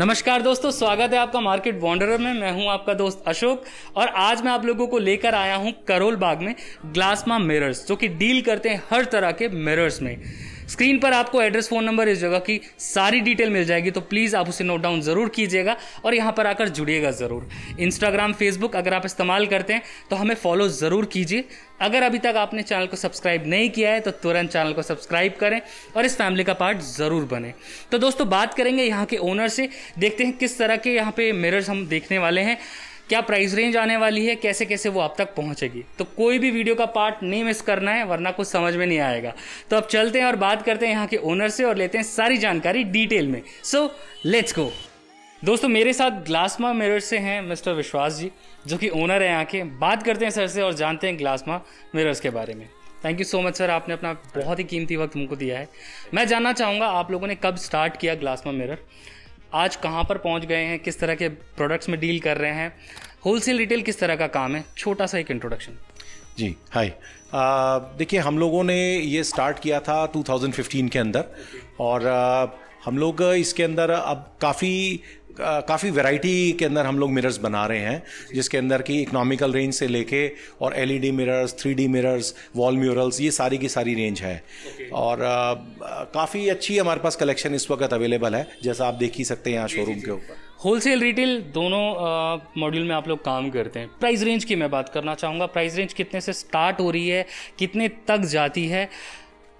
नमस्कार दोस्तों स्वागत है आपका मार्केट वॉन्डर में मैं हूं आपका दोस्त अशोक और आज मैं आप लोगों को लेकर आया हूं करोल बाग में ग्लासमा मिरर्स जो कि डील करते हैं हर तरह के मिरर्स में स्क्रीन पर आपको एड्रेस फ़ोन नंबर इस जगह की सारी डिटेल मिल जाएगी तो प्लीज़ आप उसे नोट डाउन ज़रूर कीजिएगा और यहाँ पर आकर जुड़िएगा ज़रूर इंस्टाग्राम फेसबुक अगर आप इस्तेमाल करते हैं तो हमें फॉलो ज़रूर कीजिए अगर अभी तक आपने चैनल को सब्सक्राइब नहीं किया है तो तुरंत चैनल को सब्सक्राइब करें और इस फैमिली का पार्ट ज़रूर बने तो दोस्तों बात करेंगे यहाँ के ओनर से देखते हैं किस तरह के यहाँ पे मिरर्स हम देखने वाले हैं क्या प्राइस रेंज आने वाली है कैसे कैसे वो आप तक पहुंचेगी तो कोई भी वीडियो का पार्ट नहीं मिस करना है वरना कुछ समझ में नहीं आएगा तो अब चलते हैं और बात करते हैं यहाँ के ओनर से और लेते हैं सारी जानकारी डिटेल में सो लेट्स गो दोस्तों मेरे साथ ग्लासमा मिरर से हैं मिस्टर विश्वास जी जो कि ओनर है यहाँ के बात करते हैं सर से और जानते हैं ग्लासमा मिरर्स के बारे में thank you so much sir आपने अपना बहुत ही कीमती वक्त हमको दिया है मैं जानना चाहूँगा आप लोगों ने कब स्टार्ट किया ग्लासमा मिरर आज कहाँ पर पहुँच गए हैं किस तरह के प्रोडक्ट्स में डील कर रहे हैं होलसेल रिटेल किस तरह का काम है छोटा सा एक इंट्रोडक्शन जी हाय देखिए हम लोगों ने ये स्टार्ट किया था 2015 के अंदर और आ, हम लोग इसके अंदर अब काफ़ी काफ़ी वैरायटी के अंदर हम लोग मिरर्स बना रहे हैं जिसके अंदर की इकोनॉमिकल रेंज से लेके और LED mirrors three mirrors wall murals ये सारी की सारी रेंज है okay. और काफ़ी अच्छी हमारे पास कलेक्शन इस वक्त अवेलेबल है जैसा आप देख ही सकते हैं यहाँ शोरूम के ऊपर होलसेल रिटेल दोनों मॉड्यूल में आप लोग काम करते हैं प्राइस रेंज की मैं बात करना चाहूँगा प्राइस रेंज कितने से स्टार्ट हो रही है कितने तक जाती है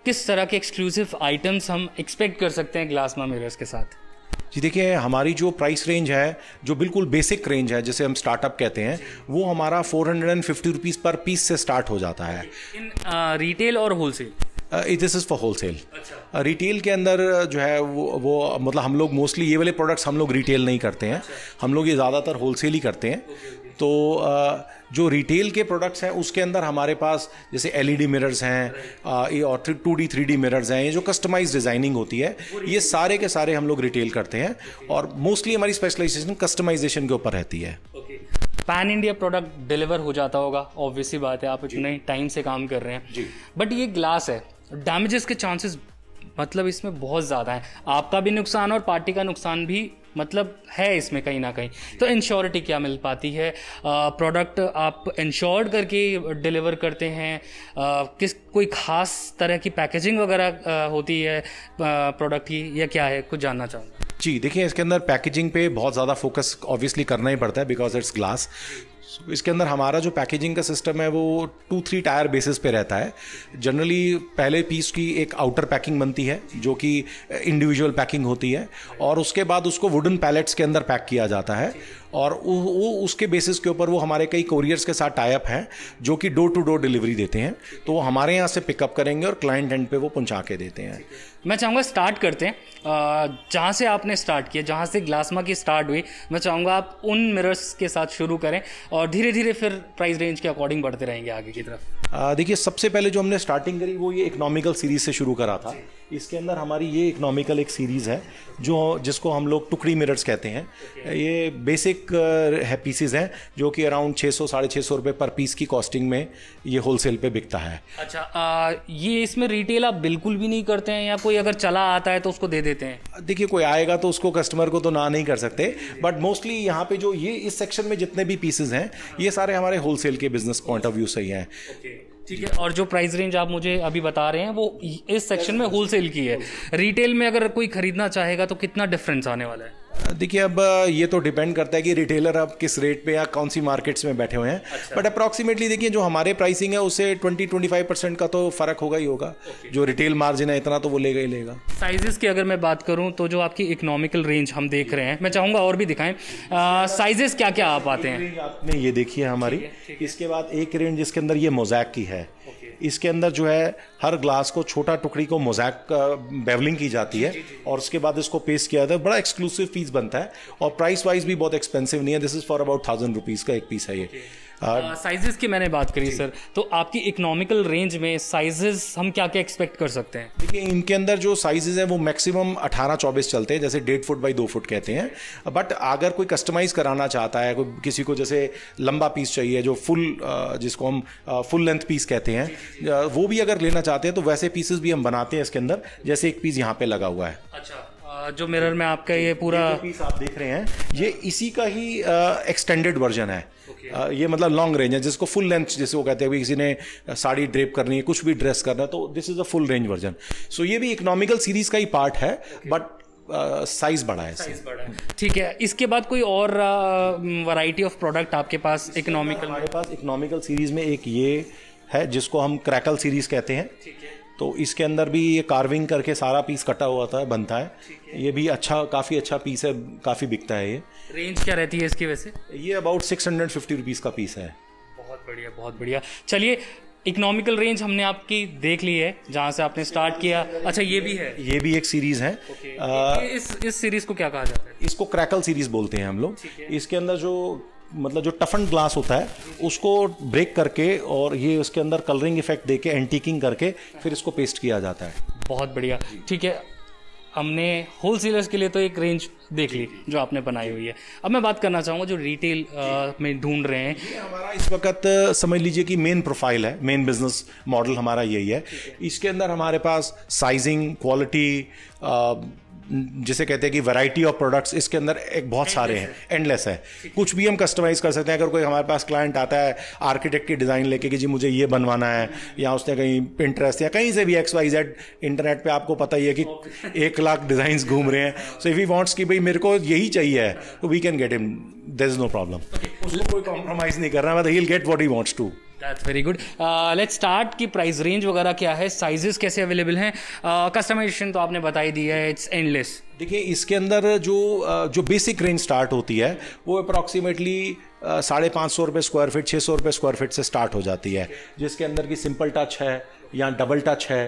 किस तरह के एक्सक्लूसिव आइटम्स हम एक्सपेक्ट कर सकते हैं ग्लासमा मिरर्स के साथ जी देखिए हमारी जो प्राइस रेंज है जो बिल्कुल बेसिक रेंज है जिसे हम स्टार्टअप कहते हैं वो हमारा four hundred and fifty rupees पर पीस से स्टार्ट हो जाता है इन रिटेल और wholesale this is for wholesale retail के अंदर जो है वो वो मतलब हम लोग मोस्टली ये वाले प्रोडक्ट्स हम लोग रिटेल नहीं करते हैं अच्छा। हम लोग ये ज़्यादातर होलसेल ही करते हैं तो जो रिटेल के प्रोडक्ट्स हैं उसके अंदर हमारे पास जैसे एलईडी मिरर्स e हैं ये और two D three D mirrors हैं ये जो कस्टमाइज डिज़ाइनिंग होती है ये सारे के सारे हम लोग रिटेल करते हैं और मोस्टली हमारी स्पेशलाइजेशन कस्टमाइजेशन के ऊपर रहती है पैन इंडिया प्रोडक्ट डिलीवर हो जाता होगा ऑब्वियसली बात है आप इतने टाइम से काम कर रहे हैं बट ये ग्लास है डैमेजेस के चांसेस मतलब इसमें बहुत ज़्यादा हैं आपका भी नुकसान और पार्टी का नुकसान भी मतलब है इसमें कहीं ना कहीं तो इंश्योरिटी क्या मिल पाती है प्रोडक्ट आप इंश्योर्ड करके डिलीवर करते हैं आ, किस कोई ख़ास तरह की पैकेजिंग वगैरह होती है प्रोडक्ट की या क्या है कुछ जानना चाहूँगा जी देखिए इसके अंदर पैकेजिंग पे बहुत ज़्यादा फोकस ऑब्वियसली करना ही पड़ता है because it's glass so so, इसके अंदर हमारा जो पैकेजिंग का सिस्टम है वो टू थ्री टायर बेसिस पे रहता है जनरली पहले पीस की एक आउटर पैकिंग बनती है जो कि इंडिविजुअल uh, पैकिंग होती है और उसके बाद उसको वुडन पैलेट्स के अंदर पैक किया जाता है और वो उसके बेसिस के ऊपर वो हमारे कई कोरियर्स के साथ टाइप हैं जो कि डोर टू डोर डिलीवरी देते हैं तो वो हमारे यहाँ से पिकअप करेंगे और क्लाइंट एंड पे वो पहुँचा के देते हैं मैं चाहूँगा स्टार्ट करते हैं जहाँ से आपने स्टार्ट किया जहाँ से ग्लासमा की स्टार्ट हुई मैं चाहूँगा आप उन मिरर्स के साथ शुरू करें और धीरे धीरे फिर प्राइस रेंज के अकॉर्डिंग बढ़ते रहेंगे आगे की तरफ देखिए सबसे पहले जो हमने स्टार्टिंग करी वो ये इकोनॉमिकल सीरीज से शुरू करा था इसके अंदर हमारी ये इकोनॉमिकल एक सीरीज़ है जो जिसको हम लोग टुकड़ी मिरर्स कहते हैं okay. ये बेसिक uh, है पीसीज हैं जो कि अराउंड 600 सौ साढ़े छः सौ रुपये पर पीस की कॉस्टिंग में ये होलसेल पे बिकता है अच्छा आ, ये इसमें रिटेल आप बिल्कुल भी नहीं करते हैं या कोई अगर चला आता है तो उसको दे देते हैं देखिए कोई आएगा तो उसको कस्टमर को तो ना नहीं कर सकते बट मोस्टली यहाँ पे जो ये इस सेक्शन में जितने भी पीसेज हैं ये सारे हमारे होलसेल के बिजनेस पॉइंट ऑफ व्यू से ही हैं ठीक है और जो प्राइस रेंज आप मुझे अभी बता रहे हैं वो इस सेक्शन में होलसेल की है रिटेल में अगर कोई खरीदना चाहेगा तो कितना डिफरेंस आने वाला है देखिए अब ये तो डिपेंड करता है कि रिटेलर आप किस रेट पे या कौन सी मार्केट्स में बैठे हुए हैं अच्छा। बट अप्रॉक्सीमेटली देखिए जो हमारे प्राइसिंग है उसे 20-25 परसेंट का तो फर्क होगा ही होगा okay. जो रिटेल मार्जिन है इतना तो वो लेगा ही लेगा साइजेस की अगर मैं बात करूँ तो जो आपकी इकोनॉमिकल रेंज हम देख रहे हैं मैं चाहूँगा और भी दिखाएं साइजेस क्या क्या आप आते हैं आपने ये देखी है हमारी इसके बाद एक रेंज जिसके अंदर ये मोजैक की है इसके अंदर जो है हर ग्लास को छोटा टुकड़ी को मोजैक बेवलिंग की जाती है और उसके बाद इसको पेस्ट किया जाता है बड़ा एक्सक्लूसिव पीस बनता है और प्राइस वाइज भी बहुत एक्सपेंसिव नहीं है this is for about thousand rupees का एक पीस है ये साइजेस uh, uh, की मैंने बात करी सर तो आपकी इकोनॉमिकल रेंज में साइजेस हम क्या क्या एक्सपेक्ट कर सकते हैं देखिए इनके अंदर जो साइजेस हैं वो मैक्सिमम 18 24 चलते हैं जैसे डेढ़ फुट बाई दो फुट कहते हैं बट अगर कोई कस्टमाइज़ कराना चाहता है कोई किसी को जैसे लंबा पीस चाहिए जो फुल uh, जिसको हम फुल लेंथ पीस कहते हैं वो भी अगर लेना चाहते हैं तो वैसे पीसेस भी हम बनाते हैं इसके अंदर जैसे एक पीस यहाँ पे लगा हुआ है अच्छा जो मिरर में आपका ये पूरा पीस आप देख रहे हैं ये इसी का ही एक्सटेंडेड वर्जन है आ, ये मतलब लॉन्ग रेंज है जिसको फुल लेंथ जैसे वो कहते हैं किसी ने साड़ी ड्रेप करनी है कुछ भी ड्रेस करना है तो this is a full range version so ये भी इकोनॉमिकल सीरीज का ही पार्ट है बट साइज बड़ा है साइज बड़ा है ठीक है इसके बाद कोई और वैरायटी ऑफ प्रोडक्ट आपके पास इकोनॉमिकल हमारे पास इकोनॉमिकल सीरीज में एक ये है जिसको हम क्रैकल सीरीज कहते हैं ठीक है तो इसके अंदर भी ये कार्विंग करके सारा पीस कटा हुआ था बनता है, है। ये भी अच्छा काफ़ी अच्छा पीस है काफ़ी बिकता है ये रेंज क्या रहती है इसकी वैसे ये about six hundred fifty rupees का पीस है बहुत बढ़िया बहुत बढ़िया चलिए इकोनॉमिकल रेंज हमने आपकी देख ली है जहाँ से आपने स्टार्ट किया अच्छा ये भी है ये भी एक सीरीज है okay. आ, इस इस सीरीज को क्या कहा जाता है इसको क्रैकल सीरीज बोलते हैं हम लोग इसके अंदर जो मतलब जो टफन ग्लास होता है उसको ब्रेक करके और ये उसके अंदर कलरिंग इफेक्ट दे के एंटीकिंग करके फिर इसको पेस्ट किया जाता है बहुत बढ़िया ठीक है हमने होल सेलर्स के लिए तो एक रेंज देख ली जो आपने बनाई हुई है अब मैं बात करना चाहूँगा जो रिटेल में ढूंढ रहे हैं हमारा इस वक्त समझ लीजिए कि मेन प्रोफाइल है मेन बिजनेस मॉडल हमारा यही है इसके अंदर हमारे पास साइजिंग क्वालिटी जिसे कहते हैं कि वैरायटी ऑफ प्रोडक्ट्स इसके अंदर एक बहुत सारे हैं एंडलेस है कुछ भी हम कस्टमाइज़ कर सकते हैं अगर कोई हमारे पास क्लाइंट आता है आर्किटेक्ट की डिज़ाइन लेके कि जी मुझे ये बनवाना है या उसने कहीं इंटरेस्ट या कहीं से भी एक्स वाई जेड इंटरनेट पर आपको पता ही है कि एक लाख डिज़ाइन घूम रहे हैं सो इफ़ ही वॉन्ट्स कि भाई मेरे को यही चाहिए तो वी कैन गेट इम देर इज़ नो प्रॉब्लम उसको कोई कॉम्प्रोमाइज़ नहीं कर है मतलब he get what he wants to that's very good let's start की प्राइस रेंज वगैरह क्या है साइजेस कैसे अवेलेबल हैं कस्टमाइजेशन uh, तो आपने बता ही दिया है इट्स एंडलेस देखिए इसके अंदर जो uh, जो बेसिक रेंज स्टार्ट होती है वो अप्रॉक्सीमेटली uh, साढ़े पाँच सौ रुपये स्क्वायर फीट छः सौ रुपये स्क्वायर फीट से स्टार्ट हो जाती है जिसके अंदर की सिंपल टच है या डबल टच है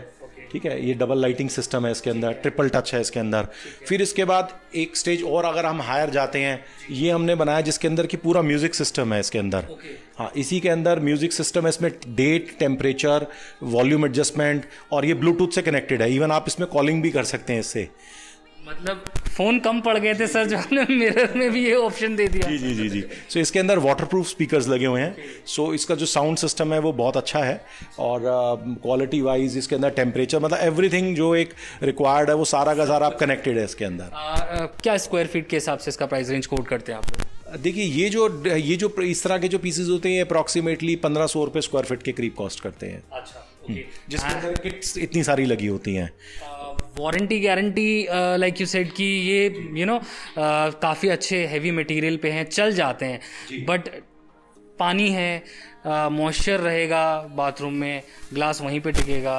ठीक है ये डबल लाइटिंग सिस्टम है इसके अंदर ट्रिपल टच है इसके अंदर फिर इसके बाद एक स्टेज और अगर हम हायर जाते हैं ये हमने बनाया जिसके अंदर कि पूरा म्यूज़िक सिस्टम है इसके अंदर हाँ इसी के अंदर म्यूज़िक सिस्टम है इसमें डेट टेम्परेचर वॉल्यूम एडजस्टमेंट और ये ब्लूटूथ से कनेक्टेड है इवन आप इसमें कॉलिंग भी कर सकते हैं इससे मतलब फ़ोन कम पड़ गए थे सर जो आपने मिरर में भी ये ऑप्शन दे दिया जी जी जी जी सो so, इसके अंदर वाटर प्रूफ स्पीकर्स लगे हुए हैं सो so, इसका जो साउंड सिस्टम है वो बहुत अच्छा है और क्वालिटी uh, वाइज इसके अंदर टेम्परेचर मतलब एवरीथिंग जो एक रिक्वायर्ड है वो सारा का सारा आप कनेक्टेड है इसके अंदर क्या स्क्वायर फीट के हिसाब से इसका प्राइस रेंज कोड करते हैं आप देखिए ये जो ये जो इस तरह के जो पीसेज होते हैं अप्रॉक्सीमेटली पंद्रह सौ रुपये स्क्वायर फीट के करीब कॉस्ट करते हैं अच्छा हम्म। जिसमें किट्स इतनी सारी लगी होती हैं warranty guarantee like you said कि ये यू नो काफ़ी अच्छे हैवी मटेरियल पे हैं चल जाते हैं बट पानी है मॉइस्चर रहेगा बाथरूम में ग्लास वहीं पे टिकेगा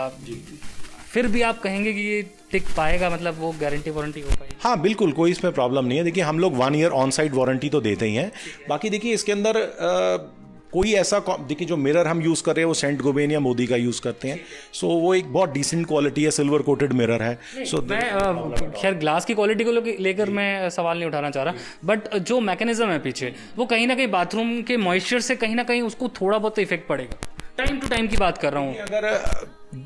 फिर भी आप कहेंगे कि ये टिक पाएगा मतलब वो गारंटी वारंटी हो पाएगी हाँ बिल्कुल कोई इसमें प्रॉब्लम नहीं है देखिए हम लोग one year on site warranty तो देते ही हैं बाकी देखिए इसके अंदर आ, कोई ऐसा देखिए जो मिरर हम यूज़ कर रहे हैं वो सेंट गोबेन या मोदी का यूज़ करते हैं सो so, वो एक बहुत डिसेंट क्वालिटी है सिल्वर कोटेड मिरर है सो so, मैं खैर ग्लास की क्वालिटी को लेकर मैं सवाल नहीं उठाना चाह रहा बट जो मैकेनिज्म है पीछे वो कहीं ना कहीं बाथरूम के मॉइस्चर से कहीं ना कहीं उसको थोड़ा बहुत इफेक्ट पड़ेगा टाइम टू टाइम की बात कर रहा हूँ अगर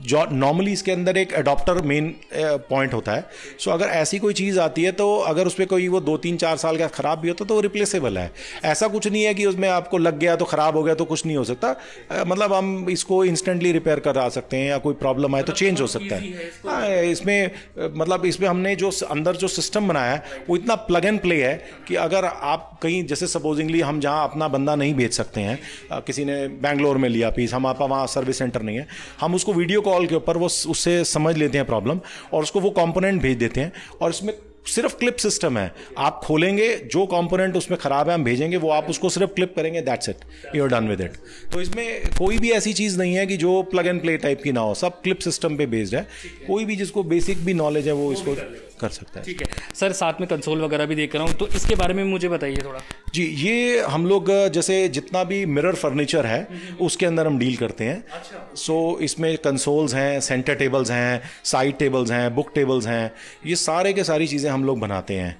जो नॉर्मली इसके अंदर एक अडोप्टर मेन पॉइंट होता है सो so, अगर ऐसी कोई चीज़ आती है तो अगर उस पर कोई वो दो तीन चार साल का ख़राब भी होता तो वो रिप्लेसेबल है ऐसा कुछ नहीं है कि उसमें आपको लग गया तो ख़राब हो गया तो कुछ नहीं हो सकता eh, मतलब हम इसको इंस्टेंटली रिपेयर करा सकते हैं या कोई प्रॉब्लम आए तो चेंज मतलब हो सकता है हाँ eh, इसमें eh, मतलब इसमें हमने जो अंदर जो सिस्टम बनाया है वो इतना प्लग एंड प्ले है कि अगर आप कहीं जैसे सपोजिंगली हम जहाँ अपना बंदा नहीं भेज सकते हैं किसी ने बैंगलोर में लिया पीस हम आप वहाँ सर्विस सेंटर नहीं है हम उसको वीडियो वीडियो कॉल के ऊपर वो उससे समझ लेते हैं प्रॉब्लम और उसको वो कॉम्पोनेंट भेज देते हैं और इसमें सिर्फ क्लिप सिस्टम है आप खोलेंगे जो कंपोनेंट उसमें खराब है हम भेजेंगे वो आप उसको सिर्फ क्लिप करेंगे that's it you are done with it तो इसमें कोई भी ऐसी चीज़ नहीं है कि जो प्लग एंड प्ले टाइप की ना हो सब क्लिप सिस्टम पे बेस्ड है कोई भी जिसको बेसिक भी नॉलेज है वो इसको कर सकता है ठीक है सर साथ में कंसोल वगैरह भी देख रहा हूँ तो इसके बारे में मुझे बताइए थोड़ा जी ये हम लोग जैसे जितना भी मिरर फर्नीचर है हम्म, हम्म, हम्म। उसके अंदर हम डील करते हैं अच्छा। सो इसमें कंसोल्स हैं सेंटर टेबल्स हैं साइड टेबल्स हैं बुक टेबल्स हैं ये सारे के सारी चीज़ें हम लोग बनाते हैं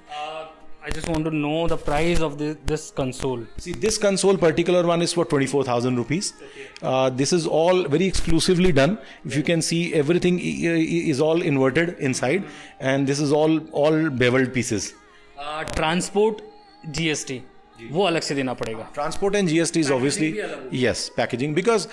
I just want to know the price of this, this console. See, this console, particular one, is for 24,000 rupees. Uh, this is all very exclusively done. If you can see, everything is all inverted inside, and this is all all beveled pieces. Uh, transport GST. वो अलग से देना पड़ेगा transport and GST is obviously yes packaging because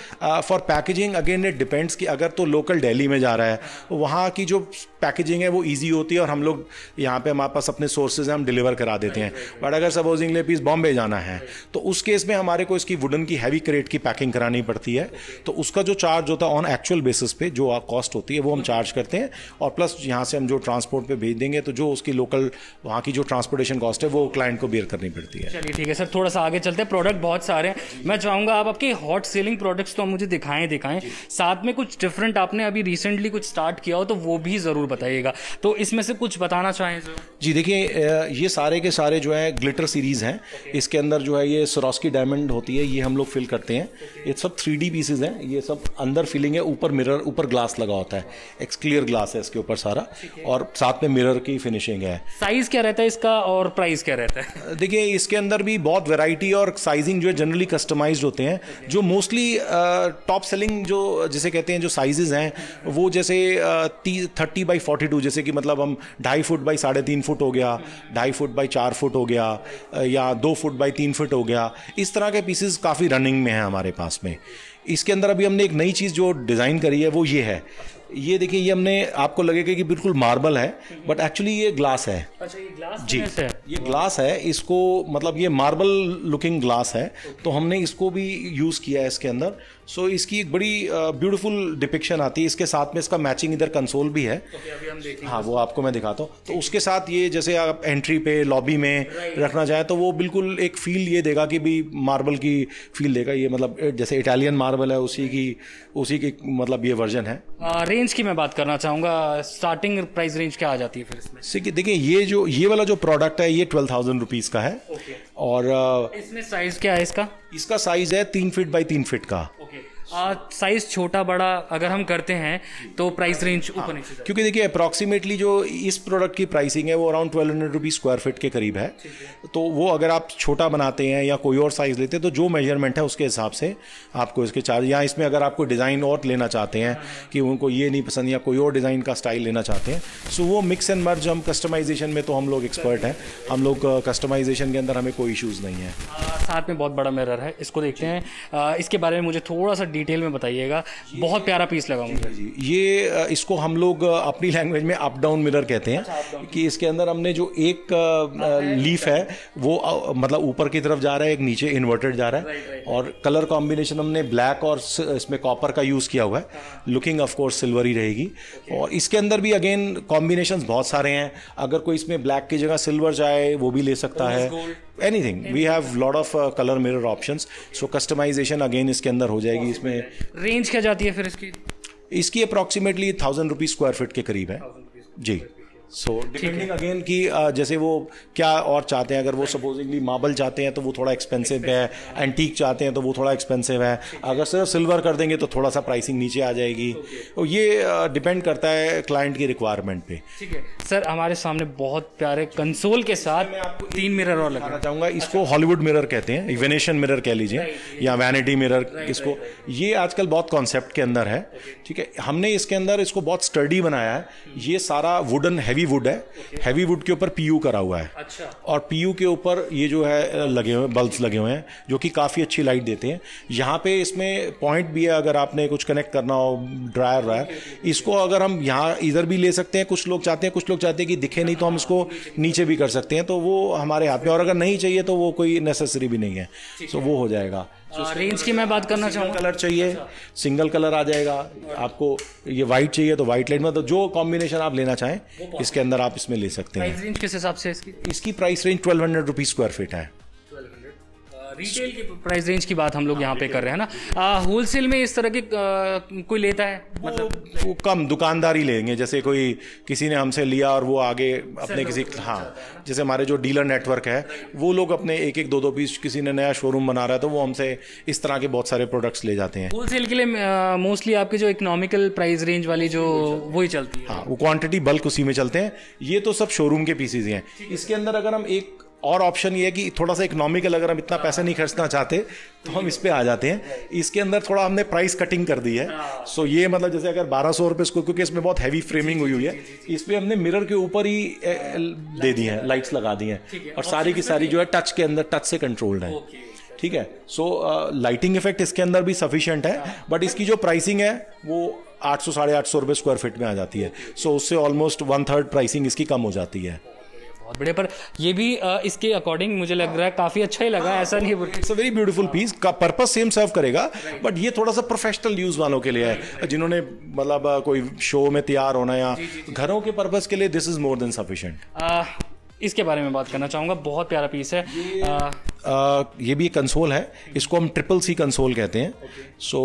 for packaging again it depends कि अगर तो local Delhi में जा रहा है वहाँ की जो पैकेजिंग है वो ईजी होती है और हम लोग यहाँ पे हमारे पास अपने सोर्सेज हैं हम डिलीवर करा देते हैं बट अगर सपोजिंग ले पीस बॉम्बे जाना है तो उस केस में हमारे को इसकी वुडन की हैवी क्रेट की पैकिंग करानी पड़ती है तो उसका जो चार्ज होता है ऑन एक्चुअल बेसिस पे जो कॉस्ट होती है वो हम चार्ज करते हैं और प्लस यहाँ से हम जो ट्रांसपोर्ट पर भेज देंगे तो जो उसकी लोकल वहाँ की जो ट्रांसपोर्टेशन कॉस्ट है वो क्लाइंट को बेयर करनी पड़ती है चलिए ठीक है सर थोड़ा सा आगे चलते हैं प्रोडक्ट बहुत सारे हैं मैं चाहूँगा आप आपके हॉट सेलिंग प्रोडक्ट्स तो मुझे दिखाएं दिखाएं साथ में कुछ डिफरेंट आपने अभी रिसेंटली कुछ स्टार्ट किया हो तो वो भी ज़रूर बताइएगा तो इसमें से कुछ बताना चाहें जी देखिए ये सारे के सारे जो है ग्लिटर सीरीज़ हैं okay. इसके अंदर जो है ये सरोस्की डायमंड होती है ये हम लोग फिल करते हैं okay. ये सब थ्री डी पीसेज हैं ये सब अंदर फिलिंग है ऊपर मिरर ऊपर ग्लास लगा होता है एक्स क्लियर ग्लास है इसके ऊपर सारा और साथ में मिरर की फिनिशिंग है साइज़ क्या रहता है इसका और प्राइस क्या रहता है देखिए इसके अंदर भी बहुत वेराइटी और साइजिंग जो है जनरली कस्टमाइज होते हैं जो मोस्टली टॉप सेलिंग जो जिसे कहते हैं जो साइजेज हैं वो जैसे thirty by by forty two जैसे कि मतलब हम ढाई फुट बाई साढ़े तीन फुट हो गया ढाई फुट बाई चार फुट हो गया या दो फुट बाई तीन फुट हो गया इस तरह के पीसेस काफ़ी रनिंग में हैं हमारे पास में इसके अंदर अभी हमने एक नई चीज़ जो डिज़ाइन करी है वो ये है ये देखिए ये हमने आपको लगेगा कि बिल्कुल मार्बल है बट एक्चुअली ये ग्लास है अच्छा ये ग्लास जी है ये ग्लास है इसको मतलब ये मार्बल लुकिंग ग्लास है तो हमने इसको भी यूज़ किया है इसके अंदर सो so, इसकी एक बड़ी ब्यूटीफुल डिपिक्शन आती है इसके साथ में इसका मैचिंग इधर कंसोल भी है तो अभी हम हाँ वो आपको मैं दिखाता हूँ तो उसके साथ ये जैसे आप एंट्री पे लॉबी में रखना चाहें तो वो बिल्कुल एक फील ये देगा कि भी मार्बल की फील देगा ये मतलब जैसे इटालियन मार्बल है उसी की उसी की मतलब ये वर्जन है रेंज की मैं बात करना चाहूँगा स्टार्टिंग प्राइस रेंज क्या आ जाती है फिर इसमें देखिए ये जो ये वाला जो प्रोडक्ट है ये ट्वेल्व थाउजेंड रुपीज़ का है okay. और इसमें साइज़ क्या है इसका इसका साइज़ है तीन फिट बाई तीन फिट का okay. साइज छोटा बड़ा अगर हम करते हैं तो प्राइस हाँ, रेंज ऊपर हाँ, क्योंकि देखिए अप्रॉक्सीमेटली जो इस प्रोडक्ट की प्राइसिंग है वो around twelve hundred rupees square feet के करीब है तो वो अगर आप छोटा बनाते हैं या कोई और साइज़ लेते हैं तो जो मेजरमेंट है उसके हिसाब से आपको इसके चार्ज या इसमें अगर आपको डिज़ाइन और लेना चाहते हैं हाँ। कि उनको ये नहीं पसंद या कोई और डिज़ाइन का स्टाइल लेना चाहते हैं सो वो मिक्स एंड मर्ज हम कस्टमाइजेशन में तो हम लोग एक्सपर्ट हैं हम लोग कस्टमाइजेशन के अंदर हमें कोई इशूज़ नहीं है साथ में बहुत बड़ा मिरर है इसको देखते हैं इसके बारे में मुझे थोड़ा सा डिटेल में बताइएगा बहुत प्यारा पीस लगा मुझे जी ये इसको हम लोग अपनी लैंग्वेज में अप डाउन मिरर कहते हैं अच्छा, कि इसके अंदर हमने जो एक लीफ है वो मतलब ऊपर की तरफ जा रहा है एक नीचे इन्वर्टेड जा रहा है और कलर कॉम्बिनेशन हमने ब्लैक और इसमें कॉपर का यूज़ किया हुआ है लुकिंग ऑफकोर्स सिल्वर ही रहेगी और इसके अंदर भी अगेन कॉम्बिनेशन बहुत सारे हैं अगर कोई इसमें ब्लैक की जगह सिल्वर जाए वो भी ले सकता है anything we have lot of colour mirror options so customisation again इसके अंदर हो जाएगी इसमें रेंज क्या जाती है फिर इसकी इसकी approximately thousand rupees square feet के करीब है जी सो डिपेंडिंग अगेन कि uh, जैसे वो क्या और चाहते हैं अगर वो सपोजिंगली मार्बल चाहते हैं तो वो थोड़ा एक्सपेंसिव है एंटीक चाहते हैं तो वो थोड़ा एक्सपेंसिव है अगर सिर्फ सिल्वर कर देंगे तो थोड़ा सा प्राइसिंग नीचे आ जाएगी तो ये डिपेंड uh, करता है क्लाइंट की रिक्वायरमेंट पे ठीक है सर हमारे सामने बहुत प्यारे कंसोल के साथ मैं आपको तीन मिरर और लगाना चाहूँगा इसको हॉलीवुड मिरर कहते हैं वेनेशन मिरर कह लीजिए या वैनिटी मिरर इसको ये आजकल बहुत कॉन्सेप्ट के अंदर है ठीक है हमने इसके अंदर इसको बहुत स्टडी बनाया है hmm। ये सारा वुडन है हैवी वुड है हैवी वुड के ऊपर पीयू करा हुआ है अच्छा और पीयू के ऊपर ये जो है लगे हुए बल्ब लगे हुए हैं जो कि काफ़ी अच्छी लाइट देते हैं यहाँ पे इसमें पॉइंट भी है अगर आपने कुछ कनेक्ट करना हो ड्रायर व्रायर इसको अगर हम यहाँ इधर भी ले सकते हैं कुछ लोग चाहते हैं कुछ लोग चाहते हैं कि दिखे नहीं तो हम इसको हाँ, नीचे भी कर सकते हैं तो वो हमारे हाथ में और अगर नहीं चाहिए तो वो कोई नेसेसरी भी नहीं है सो वो हो जाएगा रेंज की मैं बात करना चाहूँगा कलर चाहिए सिंगल अच्छा। कलर आ जाएगा आपको ये वाइट चाहिए तो वाइट लाइट मतलब जो कॉम्बिनेशन आप लेना चाहें इसके अंदर आप इसमें ले सकते हैं रेंज किस हिसाब से इसकी इसकी price range twelve hundred rupees square feet है रिटेल की प्राइस रेंज की बात हम लोग हाँ, यहाँ पे कर रहे हैं ना होलसेल में इस तरह के कोई लेता है मतलब वो कम दुकानदारी लेंगे जैसे कोई किसी ने हमसे लिया और वो आगे अपने किसी हाँ जैसे हमारे जो डीलर नेटवर्क है वो लोग अपने एक एक दो दो पीस किसी ने नया शोरूम बना रहा है तो वो हमसे इस तरह के बहुत सारे प्रोडक्ट्स ले जाते हैं होलसेल के लिए मोस्टली आपके जो इकोनॉमिकल प्राइस रेंज वाली जो वही चलती है हाँ वो क्वांटिटी बल्क उसी में चलते हैं ये तो सब शोरूम के पीसीज हैं इसके अंदर अगर हम एक और ऑप्शन ये है कि थोड़ा सा इकोनॉमिकल अगर हम इतना पैसा नहीं खर्चना चाहते तो हम इस पर आ जाते हैं इसके अंदर थोड़ा हमने प्राइस कटिंग कर दी है सो हाँ। ये मतलब जैसे अगर बारह सौ रुपये इसको क्योंकि इसमें बहुत हैवी फ्रेमिंग हुई हुई है इस पर हमने मिरर के ऊपर ही दे दी है लाइट्स लगा दी हैं और सारी की सारी जो है टच के अंदर टच से कंट्रोल्ड है ठीक है सो लाइटिंग इफेक्ट इसके अंदर भी सफिशियंट है बट हाँ। इसकी जो प्राइसिंग है वो आठ सौ साढ़े आठ सौ रुपये स्क्वायर फीट में आ जाती है सो so, उससे ऑलमोस्ट वन थर्ड प्राइसिंग इसकी कम हो जाती है बहुत बढ़िया पर ये भी इसके अकॉर्डिंग मुझे लग रहा है काफी अच्छा ही लगा ऐसा नहीं it's a very beautiful piece का पर्पस सेम सर्व करेगा बट ये थोड़ा सा प्रोफेशनल यूज वालों के लिए है जिन्होंने मतलब कोई शो में तैयार होना या घरों के पर्पस के लिए this is more than sufficient इसके बारे में बात करना चाहूंगा बहुत प्यारा पीस है ये भी एक कंसोल है इसको हम ट्रिपल सी कंसोल कहते हैं so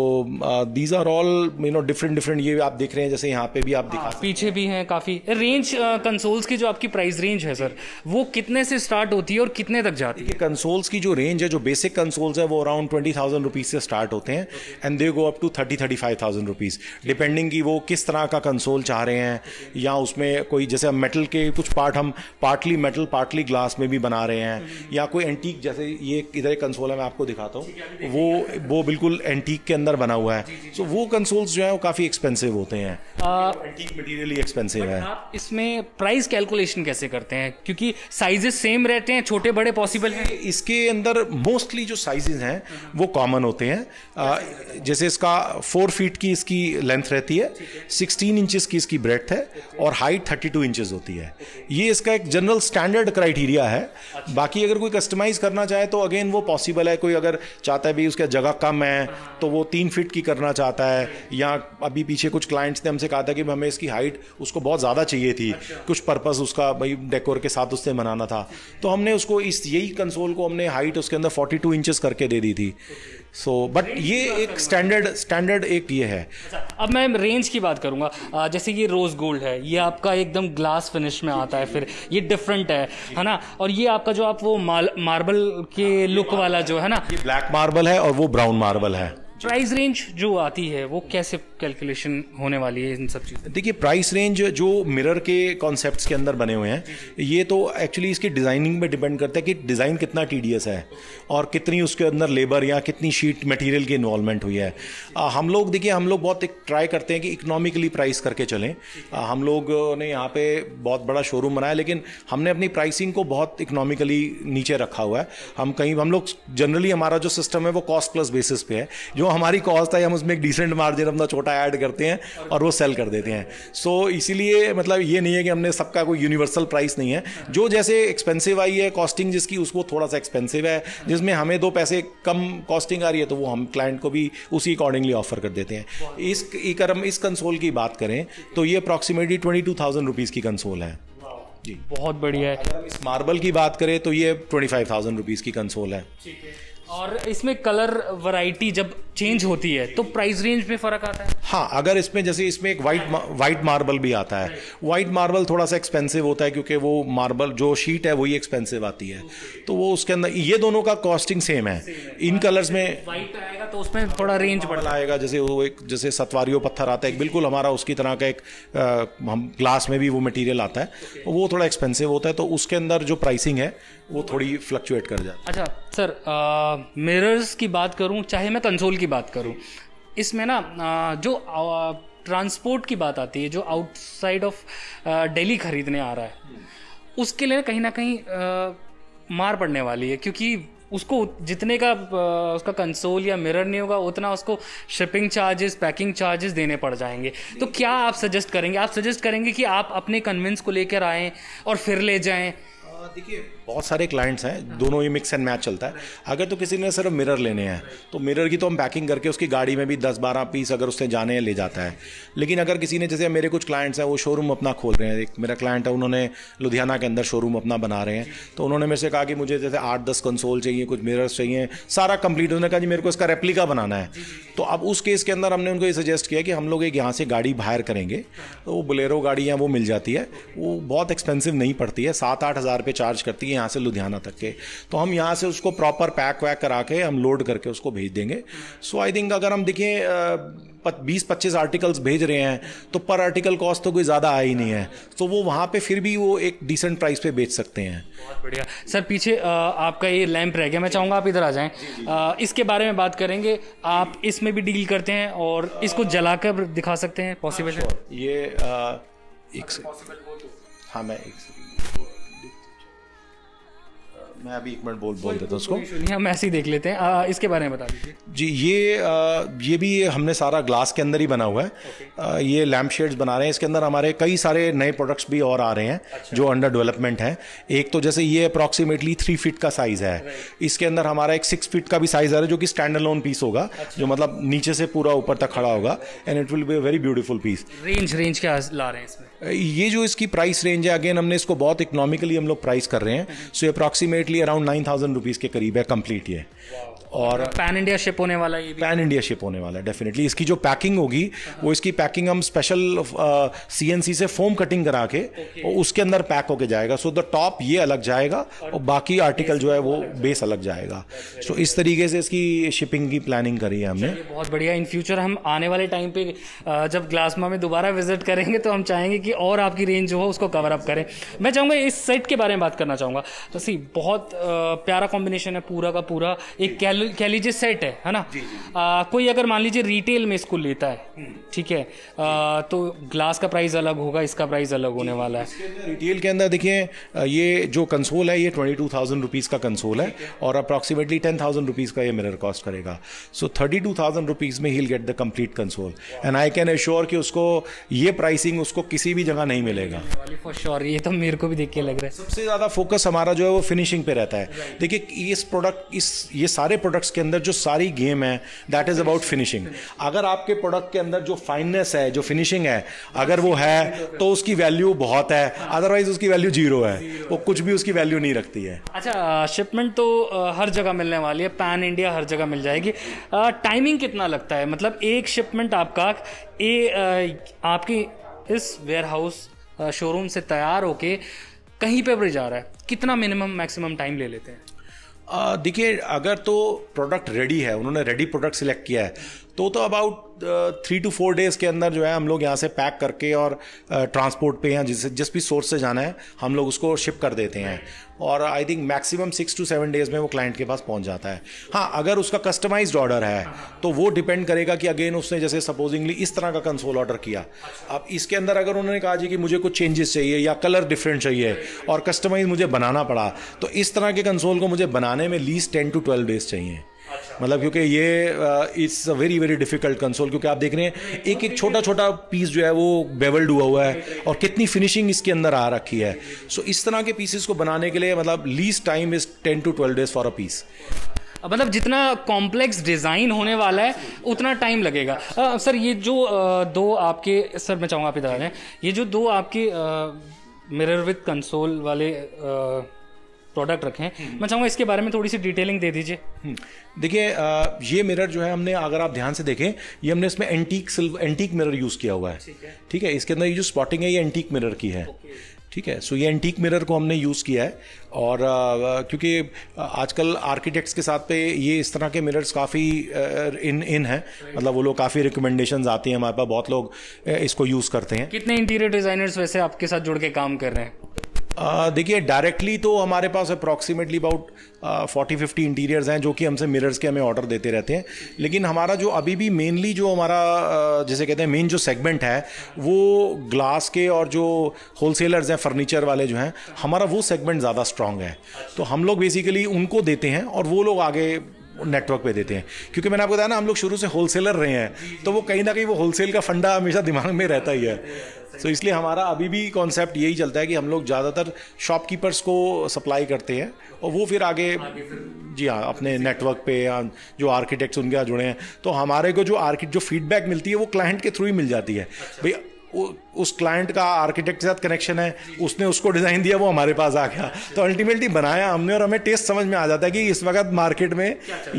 these are all you know different different ये आप देख रहे हैं जैसे यहाँ पे भी आप दिखा हाँ, पीछे भी हैं काफ़ी रेंज कंसोल्स की जो आपकी प्राइस रेंज है सर वो कितने से स्टार्ट होती है और कितने तक जाती है कंसोल्स की जो रेंज है जो बेसिक कंसोल्स है वो अराउंड ट्वेंटी थाउजेंड रुपीज़ से स्टार्ट होते हैं and they go up to thirty thirty five thousand rupees depending की वो किस तरह का कंसोल चाह रहे हैं या उसमें कोई जैसे मेटल के कुछ पार्ट हम पार्टली मेटल पार्टली ग्लास में भी बना रहे हैं हम्म. या कोई एंटीक जैसे ये इधर एक कंसोल है मैं आपको दिखाता हूँ वो वो बिल्कुल एंटीक के अंदर बना हुआ है सो तो so, वो कंसोल्स जो है वो काफ़ी एक्सपेंसिव होते हैं एंटीक मटेरियल ही एक्सपेंसिव है आप इसमें प्राइस कैलकुलेशन कैसे करते हैं क्योंकि साइजेस सेम रहते हैं छोटे बड़े पॉसिबल हैं इसके अंदर मोस्टली जो साइजेज हैं हम्म। वो कॉमन होते हैं जैसे इसका फोर फीट की इसकी लेंथ रहती है सिक्सटीन इंचज़ की इसकी ब्रेथ है और हाइट थर्टी टू होती है ये इसका एक जनरल स्टैंडर्ड क्राइटेरिया है अच्छा। बाकी अगर कोई कस्टमाइज करना चाहे है तो अगेन वो पॉसिबल है कोई अगर चाहता है भी उसका जगह कम है तो वो तीन फिट की करना चाहता है या अभी पीछे कुछ क्लाइंट्स ने हमसे कहा था कि हमें इसकी हाइट उसको बहुत ज़्यादा चाहिए थी कुछ पर्पज़ उसका भाई डेकोर के साथ उससे मनाना था तो हमने उसको इस यही कंसोल को हमने हाइट उसके अंदर फोर्टी टू करके दे दी थी सो so, बट ये एक स्टैंडर्ड स्टैंडर्ड एक ये है अच्छा, अब मैं रेंज की बात करूँगा जैसे ये रोज़ गोल्ड है ये आपका एकदम ग्लास फिनिश में आता है फिर ये डिफरेंट है है ना और ये आपका जो आप वो मार्बल के लुक हाँ, वाला जो है ना ये ब्लैक मार्बल है और वो ब्राउन मार्बल है प्राइस रेंज जो आती है वो कैसे कैलकुलेशन होने वाली है इन सब चीज़ देखिए प्राइस रेंज जो मिरर के कॉन्सेप्ट्स के अंदर बने हुए हैं ये तो एक्चुअली इसकी डिज़ाइनिंग पर डिपेंड करता है कि डिज़ाइन कितना टी है और कितनी उसके अंदर लेबर या कितनी शीट मटेरियल की इन्वॉल्वमेंट हुई है आ, हम लोग देखिए हम लोग बहुत एक ट्राई करते हैं कि इकोनॉमिकली प्राइस करके चलें आ, हम लोग ने यहाँ पे बहुत बड़ा शोरूम बनाया लेकिन हमने अपनी प्राइसिंग को बहुत इकोनॉमिकली नीचे रखा हुआ है हम कहीं हम लोग जनरली हमारा जो सिस्टम है वो कॉस्ट प्लस बेसिस पे है जो हमारी कॉस्ट है हम उसमें एक डिसेंट मार्जिन अपना छोटा ऐड करते हैं और वो सेल कर देते हैं सो so, इसीलिए मतलब ये नहीं है कि हमने सबका कोई यूनिवर्सल प्राइस नहीं है जो जैसे एक्सपेंसिव आई है कॉस्टिंग जिसकी उसको थोड़ा सा एक्सपेंसिव है जिसमें हमें दो पैसे कम कॉस्टिंग आ रही है तो वो हम क्लाइंट को भी उसी अकॉर्डिंगली ऑफर कर देते हैं इस अगर हम इस कंसोल की बात करें तो ये approximately twenty two thousand rupees की कंसोल है जी बहुत बढ़िया है अगर हम इस मार्बल की बात करें तो ये ट्वेंटी फाइव थाउजेंड रुपीज़ की कंसोल है ठीक है और इसमें कलर वैरायटी जब चेंज होती है तो प्राइस रेंज में फर्क आता है हाँ अगर इसमें जैसे इसमें एक वाइट वाइट मार्बल भी आता है वाइट मार्बल थोड़ा सा एक्सपेंसिव होता है क्योंकि वो मार्बल जो शीट है वही एक्सपेंसिव आती है तो वो उसके अंदर ये दोनों का कॉस्टिंग सेम है इन कलर्स में वाइट आएगा तो उसमें थोड़ा रेंज बढ़ आएगा जैसे वो एक जैसे सतवारियो पत्थर आता है बिल्कुल हमारा उसकी तरह का एक हम ग्लास में भी वो मटेरियल आता है वो थोड़ा एक्सपेंसिव होता है तो उसके अंदर जो प्राइसिंग है वो थोड़ी फ्लक्चुएट कर जाती है अच्छा सर मिरर्स की बात करूँ चाहे मैं कंसोल की बात करूँ इसमें ना जो ट्रांसपोर्ट की बात आती है जो आउटसाइड ऑफ डेली खरीदने आ रहा है उसके लिए कहीं ना कहीं मार पड़ने वाली है क्योंकि उसको जितने का उसका कंसोल या मिरर नहीं होगा उतना उसको शिपिंग चार्जेस पैकिंग चार्जेस देने पड़ जाएंगे तो क्या आप सजेस्ट करेंगे आप सजेस्ट करेंगे कि आप अपने कन्विंस को लेकर आएँ और फिर ले जाएँ देखिए बहुत सारे क्लाइंट्स हैं दोनों ही मिक्स एंड मैच चलता है अगर तो किसी ने सिर्फ मिरर लेने हैं तो मिरर की तो हम पैकिंग करके उसकी गाड़ी में भी दस बारह पीस अगर उससे जाने ले जाता है लेकिन अगर किसी ने जैसे मेरे कुछ क्लाइंट्स हैं वो शोरूम अपना खोल रहे हैं एक मेरा क्लाइंट है उन्होंने लुधियाना के अंदर शोरूम अपना बना रहे हैं तो उन्होंने मेरे से कहा कि मुझे जैसे आठ दस कंसोल चाहिए कुछ मिरर्स चाहिए सारा कंप्लीट उन्होंने कहा जी मेरे को इसका रेप्लिका बनाना है तो अब उस केस के अंदर हमने उनको ये सजेस्ट किया कि हम लोग एक यहाँ से गाड़ी बाहर करेंगे तो वो गाड़ी गाड़ियाँ वो मिल जाती है वो बहुत एक्सपेंसिव नहीं पड़ती है सात आठ हज़ार रुपये चार्ज करती है जाएगी यहाँ से लुधियाना तक के तो हम यहाँ से उसको प्रॉपर पैक वैक करा के हम लोड करके उसको भेज देंगे सो आई थिंक अगर हम देखें बीस पच्चीस आर्टिकल्स भेज रहे हैं तो पर आर्टिकल कॉस्ट तो कोई ज़्यादा आया ही नहीं है तो वो वहाँ पे फिर भी वो एक डिसेंट प्राइस पे बेच सकते हैं बहुत बढ़िया सर पीछे आपका ये लैंप रह गया मैं चाहूँगा आप इधर आ जाएं इसके बारे में बात करेंगे आप इसमें भी डील करते हैं और इसको जला दिखा सकते हैं पॉसिबल ये एक से तो। हाँ मैं एक से मैं अभी एक मिनट बोल बोल देता हूँ उसको हम ऐसे ही देख लेते हैं आ, इसके बारे में बता दीजिए जी ये आ, ये भी हमने सारा ग्लास के अंदर ही बना हुआ है okay. आ, ये लैम्प शेड्स बना रहे हैं इसके अंदर हमारे कई सारे नए प्रोडक्ट्स भी और आ रहे हैं अच्छा। जो अंडर डेवलपमेंट हैं एक तो जैसे ये अप्रॉक्सीमेटली थ्री फीट का साइज़ है इसके अंदर हमारा एक सिक्स फीट का भी साइज़ आ रहा है जो कि स्टैंड लोन पीस होगा अच्छा। जो मतलब नीचे से पूरा ऊपर तक खड़ा होगा and it will be very beautiful piece range range क्या ला रहे हैं इसमें ये जो इसकी प्राइस रेंज है अगेन हमने इसको बहुत इकोनॉमिकली हम लोग प्राइस कर रहे हैं so hmm. Approximately basically around nine thousand rupees के करीब है कंप्लीट ये और पैन इंडिया शिप होने वाला है ये पैन इंडिया शिप होने वाला है डेफिनेटली इसकी जो पैकिंग होगी वो इसकी पैकिंग हम स्पेशल सी एन सी से फोम कटिंग करा के उसके अंदर पैक होके जाएगा सो द टॉप ये अलग जाएगा और बाकी आर्टिकल जो है वो बेस अलग जाएगा सो इस तरीके से इसकी शिपिंग की प्लानिंग करी है हमने बहुत बढ़िया इन फ्यूचर हम आने वाले टाइम पे uh, जब ग्लासमा में दोबारा विजिट करेंगे तो हम चाहेंगे कि और आपकी रेंज जो हो उसको कवर अप करें मैं चाहूँगा इस सेट के बारे में बात करना चाहूँगा तो सी बहुत uh, प्यारा कॉम्बिनेशन है पूरा का पूरा एक कैल कह लीजिए सेट है है ना जी, जी, जी. आ, कोई अगर मान लीजिए रिटेल में इसको लेता है हम्म। ठीक है आ, तो ग्लास का प्राइस अलग होगा इसका प्राइस अलग होने वाला है रिटेल के अंदर देखिए ये जो कंसोल है ये ट्वेंटी टू थाउजेंड रुपीज़ का कंसोल है और अप्रॉक्सीमेटली टेन थाउजेंड रुपीज़ का ये मिरर कॉस्ट करेगा so thirty two thousand rupees में ही get the complete console and I can assure कि उसको ये प्राइसिंग उसको किसी भी जगह नहीं मिलेगा फॉर श्योर ये तो मेरे को भी देख के लग रहा है सबसे ज़्यादा फोकस हमारा जो है वो फिनिशिंग पे रहता है देखिए इस प्रोडक्ट इस ये सारे प्रोडक्ट प्रोडक्ट्स के अंदर जो सारी गेम है दैट इज अबाउट फिनिशिंग अगर आपके प्रोडक्ट के अंदर जो फाइननेस है जो फिनिशिंग है अगर वो है तो उसकी वैल्यू बहुत है अदरवाइज उसकी वैल्यू जीरो है वो कुछ भी उसकी वैल्यू नहीं रखती है अच्छा शिपमेंट तो हर जगह मिलने वाली है पैन इंडिया हर जगह मिल जाएगी टाइमिंग कितना लगता है मतलब एक शिपमेंट आपका ए आपकी इस वेयर हाउस शोरूम से तैयार होके कहीं पे भी जा रहा है कितना मिनिमम मैक्सिमम टाइम ले लेते हैं देखिए अगर तो प्रोडक्ट रेडी है उन्होंने रेडी प्रोडक्ट सिलेक्ट किया है तो तो about three two four days के अंदर जो है हम लोग यहाँ से पैक करके और ट्रांसपोर्ट uh, पे या जिस जिस भी सोर्स से जाना है हम लोग उसको शिप कर देते हैं और I think maximum six to seven days में वो क्लाइंट के पास पहुँच जाता है हाँ अगर उसका कस्टमाइज्ड ऑर्डर है तो वो डिपेंड करेगा कि अगेन उसने जैसे सपोजिंगली इस तरह का कंसोल ऑर्डर किया अब इसके अंदर अगर उन्होंने कहा जी कि मुझे कुछ चेंजेस चाहिए या कलर डिफरेंट चाहिए और कस्टमाइज मुझे बनाना पड़ा तो इस तरह के कंसोल को मुझे बनाने में least ten to twelve days चाहिए मतलब क्योंकि ये it's a very very difficult console क्योंकि आप देख रहे हैं एक एक छोटा छोटा पीस जो है वो बेवल्ड हुआ हुआ है और कितनी फिनिशिंग इसके अंदर आ रखी है सो so, इस तरह के पीसेस को बनाने के लिए मतलब least time is ten to twelve days for a piece मतलब जितना कॉम्प्लेक्स डिज़ाइन होने वाला है उतना टाइम लगेगा आ, सर ये जो आ, दो आपके सर मैं चाहूँगा आप इधर ये जो दो आपके मिरर विद कंसोल वाले आ, प्रोडक्ट रखे हैं मैं चाहूंगा इसके बारे में थोड़ी सी डिटेलिंग दे दीजिए हम्म। देखिए ये मिरर जो है हमने अगर आप ध्यान से देखें ये हमने इसमें antique silver antique mirror use किया हुआ है ठीक है इसके अंदर ये जो स्पॉटिंग है ये एंटीक मिरर की है ठीक है सो ये एंटीक मिरर को हमने यूज़ किया है और क्योंकि आजकल आर्किटेक्ट्स के साथ पे ये इस तरह के मिरर्स काफ़ी इन इन है मतलब वो लोग काफ़ी रिकमेंडेशंस आती हैं हमारे पास बहुत लोग इसको यूज़ करते हैं कितने इंटीरियर डिज़ाइनर्स वैसे आपके साथ जुड़ के काम कर रहे हैं देखिए डायरेक्टली तो हमारे पास approximately about forty fifty interiors हैं जो कि हमसे मिरर्स के हमें ऑर्डर देते रहते हैं लेकिन हमारा जो अभी भी मेनली जो हमारा uh, जैसे कहते हैं मेन जो सेगमेंट है वो ग्लास के और जो होलसेलर्स हैं फर्नीचर वाले जो हैं हमारा वो सेगमेंट ज़्यादा स्ट्रांग है तो हम लोग बेसिकली उनको देते हैं और वो लोग आगे नेटवर्क पे देते हैं क्योंकि मैंने आपको बताया ना हम लोग शुरू से होलसेलर रहे हैं तो वो कहीं ना कहीं वो होलसेल का फंडा हमेशा दिमाग में रहता ही है सो so, इसलिए हमारा अभी भी कॉन्सेप्ट यही चलता है कि हम लोग ज़्यादातर शॉपकीपर्स को सप्लाई करते हैं और वो फिर आगे, आगे जी हाँ अपने नेटवर्क पे या जो आर्किटेक्ट्स उनके यहाँ जुड़े हैं तो हमारे को जो आर्किट जो फीडबैक मिलती है वो क्लाइंट के थ्रू ही मिल जाती है अच्छा। भाई उस क्लाइंट का आर्किटेक्ट के साथ कनेक्शन है उसने उसको डिज़ाइन दिया वो हमारे पास आ गया तो अल्टीमेटली बनाया हमने और हमें टेस्ट समझ में आ जाता है कि इस वक्त मार्केट में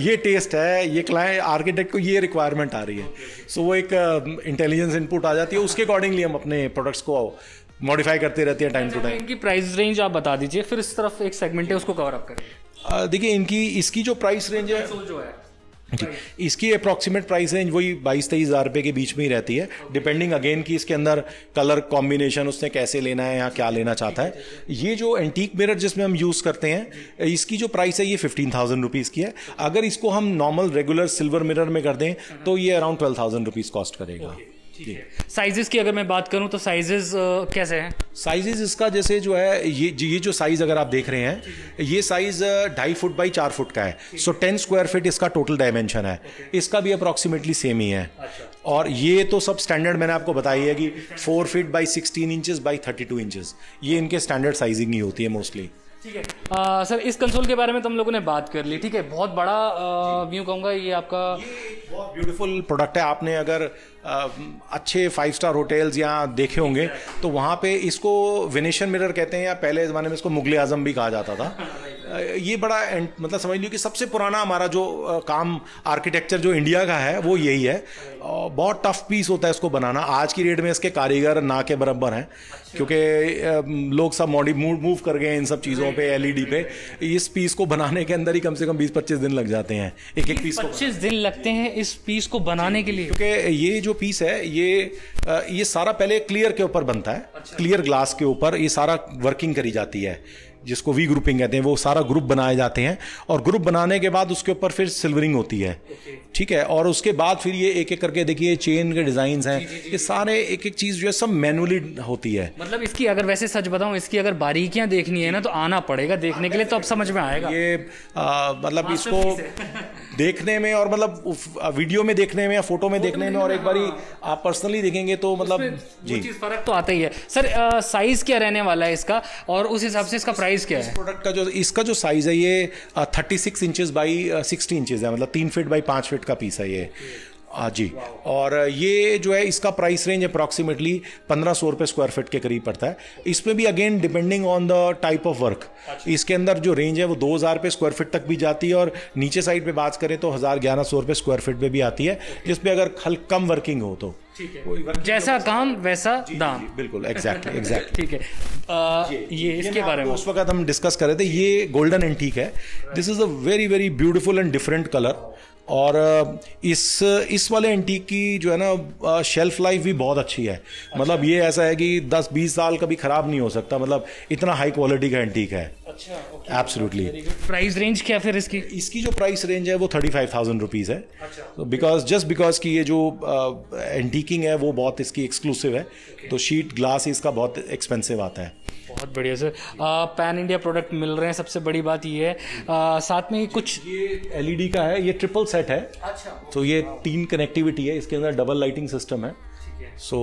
ये टेस्ट है ये क्लाइंट आर्किटेक्ट को ये रिक्वायरमेंट आ रही है सो वो एक इंटेलिजेंस um, इनपुट आ जाती है उसके अकॉर्डिंगली हम अपने प्रोडक्ट्स को मॉडिफाई करते रहते हैं टाइम टू टाइम इनकी प्राइस रेंज आप बता दीजिए फिर इस तरफ एक सेगमेंट है उसको कवर अप करें देखिए इनकी इसकी जो प्राइस रेंज है जी इसकी अप्रॉक्सीमेट प्राइस रेंज वही बाईस तेईस हज़ार रुपये के बीच में ही रहती है डिपेंडिंग अगेन कि इसके अंदर कलर कॉम्बिनेशन उसने कैसे लेना है या क्या लेना चाहता है ये जो एंटीक मिरर जिसमें हम यूज़ करते हैं इसकी जो प्राइस है ये फिफ्टीन थाउजेंड रुपीज़ की है अगर इसको हम नॉर्मल रेगुलर सिल्वर मिरर में कर दें तो ये around twelve thousand rupees cost करेगा साइजेस की अगर मैं बात करूं तो साइजेस कैसे हैं साइजेस इसका जैसे जो है ये ये जो साइज अगर आप देख रहे हैं ये साइज ढाई फुट बाई चार फुट का है सो टेन स्क्वायर फीट इसका टोटल डायमेंशन है इसका भी अप्रोक्सीमेटली सेम ही है अच्छा। और ये तो सब स्टैंडर्ड मैंने आपको बताई है कि four feet by sixteen inches by thirty two inches ये इनके स्टैंडर्ड साइजिंग ही होती है मोस्टली ठीक है आ, सर इस कंसोल के बारे में तुम तो लोगों ने बात कर ली ठीक है बहुत बड़ा व्यू कहूँगा ये आपका बहुत ब्यूटीफुल प्रोडक्ट है आपने अगर आ, अच्छे फाइव स्टार होटल्स या देखे होंगे तो वहाँ पे इसको विनेशन मिरर कहते हैं या पहले ज़माने में इसको मुगल आजम भी कहा जाता था हाँ, ये बड़ा मतलब समझ लीजिए कि सबसे पुराना हमारा जो काम आर्किटेक्चर जो इंडिया का है वो यही है बहुत टफ पीस होता है इसको बनाना आज की डेट में इसके कारीगर ना के बराबर हैं अच्छा। क्योंकि लोग सब मॉडी मूव मूव कर गए इन सब चीज़ों पे एलईडी e पे इस पीस को बनाने के अंदर ही कम से कम 20-25 दिन लग जाते हैं एक एक पीस को पच्चीस दिन लगते हैं इस पीस को बनाने के लिए क्योंकि ये जो पीस है ये ये सारा पहले क्लियर के ऊपर बनता है क्लियर अच्छा। ग्लास के ऊपर ये सारा वर्किंग करी जाती है जिसको वी ग्रुपिंग कहते हैं वो सारा ग्रुप बनाए जाते हैं और ग्रुप बनाने के बाद उसके ऊपर फिर सिल्वरिंग होती है ठीक है और उसके बाद फिर ये एक एक करके देखिए चेन के डिजाइन हैं ये सारे एक एक चीज जो है सब मैनुअली होती है मतलब इसकी अगर वैसे सच बताऊं इसकी अगर बारीकियां देखनी है ना तो आना पड़ेगा देखने के लिए तो अब समझ में आएगा ये मतलब हाँ, इसको तो देखने में और मतलब वीडियो में देखने में या फोटो में देखने में और एक बार हाँ। आप पर्सनली देखेंगे तो मतलब जी फर्क तो आता ही है सर साइज क्या रहने वाला है इसका और उस हिसाब से इसका प्राइस क्या है प्रोडक्ट का जो इसका जो साइज है ये thirty six inches by sixty inches है मतलब तीन फिट बाई पाँच फिट का पीस है ये हाँ जी और ये जो है इसका प्राइस रेंज अप्रॉक्सीमेटली पंद्रह सौ रुपये स्क्वायर फीट के करीब पड़ता है इसमें भी again depending on the type of work इसके अंदर जो रेंज है वो दो हज़ार रुपये स्क्वायर फीट तक भी जाती है और नीचे साइड पे बात करें तो हज़ार ग्यारह सौ रुपये स्क्वायर फीट पे भी आती है जिसपे अगर हल कम वर्किंग हो तो है जैसा काम वैसा जी, दाम जी, जी, बिल्कुल एग्जैक्टली एग्जैक्टली ठीक है आ, ये, ये इसके बारे में उस वक्त हम डिस्कस कर रहे थे ये गोल्डन एंटीक है this is a very very beautiful and different colour और इस इस वाले एंटीक की जो है ना शेल्फ लाइफ भी बहुत अच्छी है अच्छा। मतलब ये ऐसा है कि 10-20 साल कभी ख़राब नहीं हो सकता मतलब इतना हाई क्वालिटी का एंटीक है एब्सोल्युटली प्राइस रेंज क्या फिर इसकी इसकी जो प्राइस रेंज है वो थर्टी फाइव थाउजेंड रुपीज़ है बिकॉज जस्ट बिकॉज की ये जो एंटीकिंग uh, है वो बहुत इसकी एक्सक्लूसिव है okay. तो शीट ग्लास इसका बहुत एक्सपेंसिव आता है बहुत बढ़िया सर पैन इंडिया प्रोडक्ट मिल रहे हैं सबसे बड़ी बात ये है आ, साथ में कुछ ये एलईडी e का है ये ट्रिपल सेट है अच्छा तो ये तीन कनेक्टिविटी है इसके अंदर डबल लाइटिंग सिस्टम है so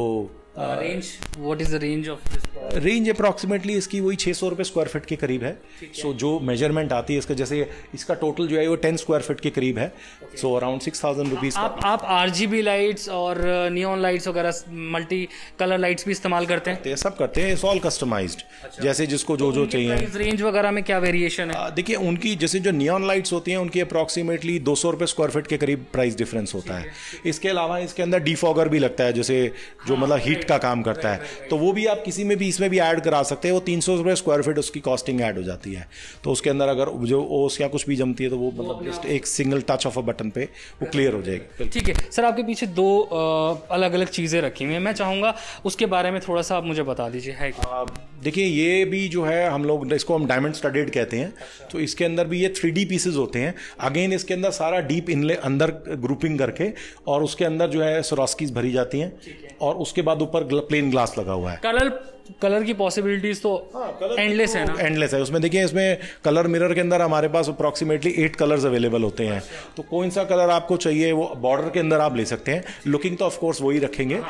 range what is the range of this range approximately इसकी वही छः सौ रुपये स्क्वायर फिट के करीब है सो so, जो मेजरमेंट आती है इसका जैसे इसका टोटल जो है वो टेन स्क्वायर फिट के करीब है so around six thousand rupees आप आप आर लाइट्स और नियॉन uh, लाइट्स वगैरह मल्टी कलर लाइट्स भी इस्तेमाल करते हैं सब करते हैं इट्स ऑल कस्टमाइज जैसे जिसको जो जो तो चाहिए रेंज वगैरह में क्या वेरिएशन है देखिए उनकी जैसे जो नियॉन लाइट्स होती हैं उनकी अप्रॉक्सीमेटली दो सौ रुपये स्क्वायर फिट के करीब प्राइस डिफरेंस होता है इसके अलावा इसके अंदर डिफॉगर भी लगता है जैसे जो हाँ, मतलब हीट का काम करता है तो वो भी आप किसी में भी इसमें भी ऐड करा सकते हैं वो तीन सौ रुपये स्क्वायर फीट उसकी कॉस्टिंग ऐड हो जाती है तो उसके अंदर अगर जो ओस या कुछ भी जमती है तो वो मतलब जस्ट एक single touch of a button पे वो क्लियर हो जाएगी ठीक है सर आपके पीछे दो अलग अलग चीज़ें रखी हुई हैं मैं चाहूँगा उसके बारे में थोड़ा सा आप मुझे बता दीजिए है देखिए ये भी जो है हम लोग इसको हम डायमंड स्टडेड कहते हैं अच्छा। तो इसके अंदर भी ये थ्री डी पीसेज होते हैं अगेन इसके अंदर सारा डीप इनले अंदर ग्रुपिंग करके और उसके अंदर जो है सोरास्कीज भरी जाती हैं और उसके बाद ऊपर प्लेन ग्लास लगा हुआ है कलर कलर की पॉसिबिलिटीज तो एंडलेस हाँ, तो है ना एंडलेस है उसमें देखिए इसमें कलर मिरर के अंदर हमारे पास अप्रॉक्सीमेटली एट कलर्स अवेलेबल होते हैं तो कौन सा कलर आपको चाहिए वो बॉर्डर के अंदर आप ले सकते हैं लुकिंग तो ऑफकोर्स वही रखेंगे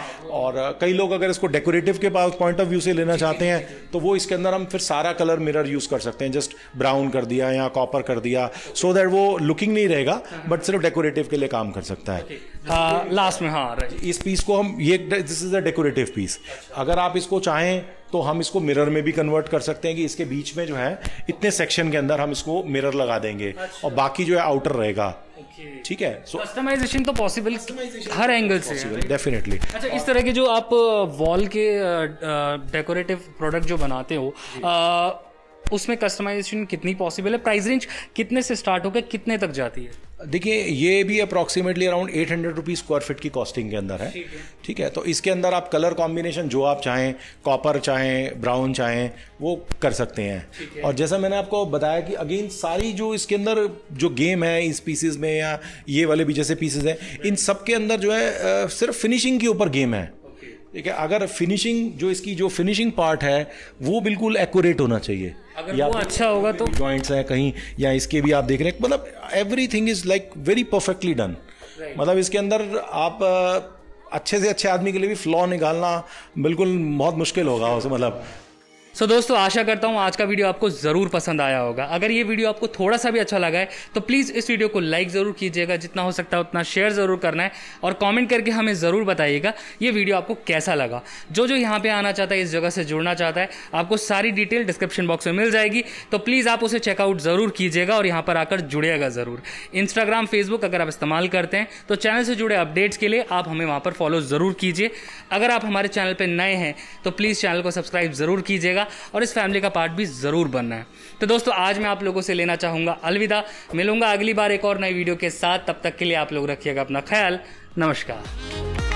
और कई लोग अगर इसको डेकोरेटिव के पास पॉइंट ऑफ व्यू से लेना चाहते हैं तो वो इसके अंदर हम फिर सारा कलर मिरर यूज़ कर सकते हैं जस्ट ब्राउन कर दिया या कॉपर कर दिया सो दैट वो लुकिंग नहीं रहेगा बट सिर्फ डेकोरेटिव के लिए काम कर सकता है लास्ट हाँ, में हाँ इस पीस को हम ये this is a decorative piece अगर आप इसको चाहें तो हम इसको मिरर में भी कन्वर्ट कर सकते हैं कि इसके बीच में जो है इतने सेक्शन के अंदर हम इसको मिरर लगा देंगे अच्छा। और बाकी जो है आउटर रहेगा ठीक है सो कस्टमाइजेशन तो पॉसिबल हर एंगल से डेफिनेटली अच्छा इस तरह के जो आप वॉल के डेकोरेटिव प्रोडक्ट जो बनाते हो उसमें कस्टमाइजेशन कितनी पॉसिबल है प्राइस रेंज कितने से स्टार्ट होकर कितने तक जाती है देखिए ये भी approximately around eight hundred rupees square feet की कॉस्टिंग के अंदर है ठीक है तो इसके अंदर आप कलर कॉम्बिनेशन जो आप चाहें कॉपर चाहें ब्राउन चाहें वो कर सकते हैं और जैसा मैंने आपको बताया कि अगेन सारी जो इसके अंदर जो गेम है इस पीसीज में या ये वाले भी जैसे पीसेज हैं इन सब के अंदर जो है सिर्फ फिनिशिंग के ऊपर गेम है ठीक है अगर फिनिशिंग जो इसकी जो फिनिशिंग पार्ट है वो बिल्कुल एक्यूरेट होना चाहिए अगर या वो अच्छा होगा तो जॉइंट्स हैं कहीं या इसके भी आप देख रहे हैं मतलब everything is like very perfectly done मतलब इसके अंदर आप अच्छे से अच्छे आदमी के लिए भी फ्लॉ निकालना बिल्कुल बहुत मुश्किल होगा उसे मतलब सो so, दोस्तों आशा करता हूँ आज का वीडियो आपको ज़रूर पसंद आया होगा अगर ये वीडियो आपको थोड़ा सा भी अच्छा लगा है तो प्लीज़ इस वीडियो को लाइक ज़रूर कीजिएगा जितना हो सकता है उतना शेयर ज़रूर करना है और कमेंट करके हमें ज़रूर बताइएगा ये वीडियो आपको कैसा लगा जो जो यहाँ पे आना चाहता है इस जगह से जुड़ना चाहता है आपको सारी डिटेल डिस्क्रिप्शन बॉक्स में मिल जाएगी तो प्लीज़ आप उसे चेकआउट ज़रूर कीजिएगा और यहाँ पर आकर जुड़िएगा ज़रूर इंस्टाग्राम फेसबुक अगर आप इस्तेमाल करते हैं तो चैनल से जुड़े अपडेट्स के लिए आप हमें वहाँ पर फॉलो ज़रूर कीजिए अगर आप हमारे चैनल पर नए हैं तो प्लीज़ चैनल को सब्सक्राइब ज़रूर कीजिएगा बनेगा और इस फैमिली का पार्ट भी ज़रूर बनना है तो दोस्तों आज मैं आप लोगों से लेना चाहूँगा अलविदा मिलूंगा अगली बार एक और नई वीडियो के साथ तब तक के लिए आप लोग रखिएगा अपना ख्याल नमस्कार